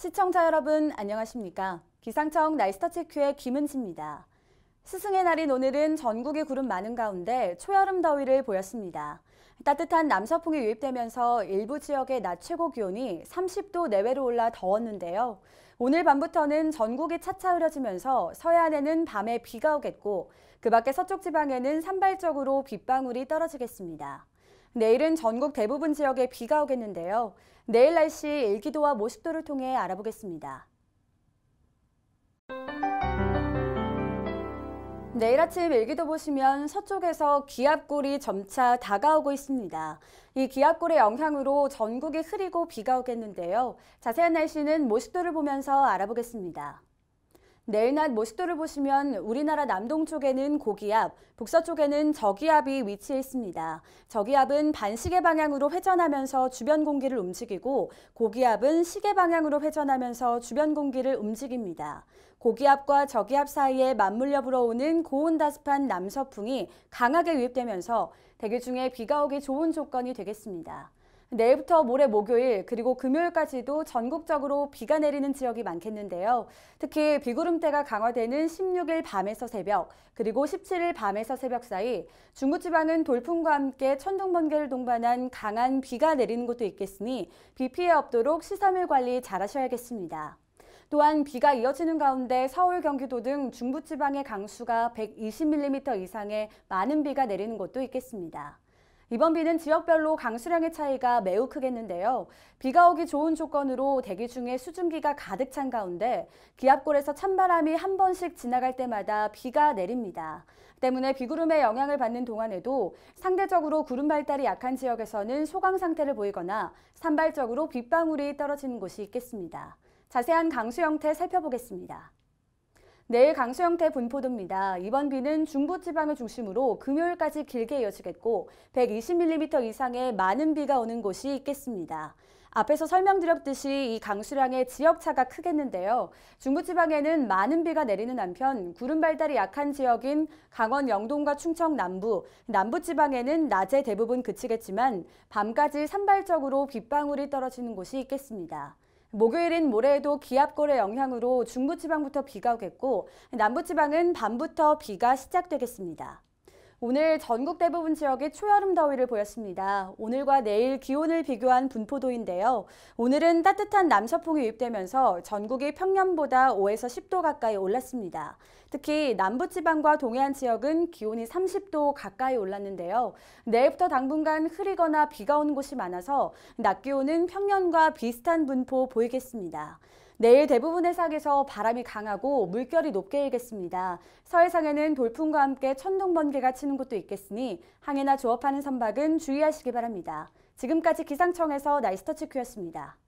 시청자 여러분 안녕하십니까? 기상청 날씨터 체크의 김은지입니다. 스승의 날인 오늘은 전국이 구름 많은 가운데 초여름 더위를 보였습니다. 따뜻한 남서풍이 유입되면서 일부 지역의 낮 최고 기온이 30도 내외로 올라 더웠는데요. 오늘 밤부터는 전국이 차차 흐려지면서 서해안에는 밤에 비가 오겠고 그 밖에 서쪽 지방에는 산발적으로 빗방울이 떨어지겠습니다. 내일은 전국 대부분 지역에 비가 오겠는데요. 내일 날씨 일기도와 모습도를 통해 알아보겠습니다. 내일 아침 일기도 보시면 서쪽에서 기압골이 점차 다가오고 있습니다. 이 기압골의 영향으로 전국이 흐리고 비가 오겠는데요. 자세한 날씨는 모습도를 보면서 알아보겠습니다. 내일 낮 모식도를 보시면 우리나라 남동쪽에는 고기압, 북서쪽에는 저기압이 위치해 있습니다. 저기압은 반시계 방향으로 회전하면서 주변 공기를 움직이고 고기압은 시계 방향으로 회전하면서 주변 공기를 움직입니다. 고기압과 저기압 사이에 맞물려 불어오는 고온다습한 남서풍이 강하게 유입되면서 대기 중에 비가 오기 좋은 조건이 되겠습니다. 내일부터 모레 목요일 그리고 금요일까지도 전국적으로 비가 내리는 지역이 많겠는데요. 특히 비구름대가 강화되는 16일 밤에서 새벽 그리고 17일 밤에서 새벽 사이 중부지방은 돌풍과 함께 천둥 번개를 동반한 강한 비가 내리는 곳도 있겠으니 비 피해 없도록 시설물 관리 잘 하셔야겠습니다. 또한 비가 이어지는 가운데 서울, 경기도 등 중부지방의 강수가 120mm 이상의 많은 비가 내리는 곳도 있겠습니다. 이번 비는 지역별로 강수량의 차이가 매우 크겠는데요. 비가 오기 좋은 조건으로 대기 중에 수증기가 가득 찬 가운데 기압골에서 찬바람이 한 번씩 지나갈 때마다 비가 내립니다. 때문에 비구름의 영향을 받는 동안에도 상대적으로 구름 발달이 약한 지역에서는 소강 상태를 보이거나 산발적으로 빗방울이 떨어지는 곳이 있겠습니다. 자세한 강수 형태 살펴보겠습니다. 내일 강수 형태 분포도입니다. 이번 비는 중부 지방을 중심으로 금요일까지 길게 이어지겠고 120mm 이상의 많은 비가 오는 곳이 있겠습니다. 앞에서 설명드렸듯이 이 강수량의 지역차가 크겠는데요. 중부지방에는 많은 비가 내리는 한편 구름 발달이 약한 지역인 강원 영동과 충청 남부, 남부지방에는 낮에 대부분 그치겠지만 밤까지 산발적으로 빗방울이 떨어지는 곳이 있겠습니다. 목요일인 모레에도 기압골의 영향으로 중부지방부터 비가 오겠고 남부지방은 밤부터 비가 시작되겠습니다. 오늘 전국 대부분 지역이 초여름 더위를 보였습니다. 오늘과 내일 기온을 비교한 분포도인데요. 오늘은 따뜻한 남서풍이 유입되면서 전국이 평년보다 5에서 10도 가까이 올랐습니다. 특히 남부지방과 동해안 지역은 기온이 30도 가까이 올랐는데요. 내일부터 당분간 흐리거나 비가 오는 곳이 많아서 낮 기온은 평년과 비슷한 분포 보이겠습니다. 내일 대부분의 지역에서 바람이 강하고 물결이 높게 일겠습니다. 서해상에는 돌풍과 함께 천둥 번개가 치는 곳도 있겠으니 항해나 조업하는 선박은 주의하시기 바랍니다. 지금까지 기상청에서 나이터치 큐였습니다.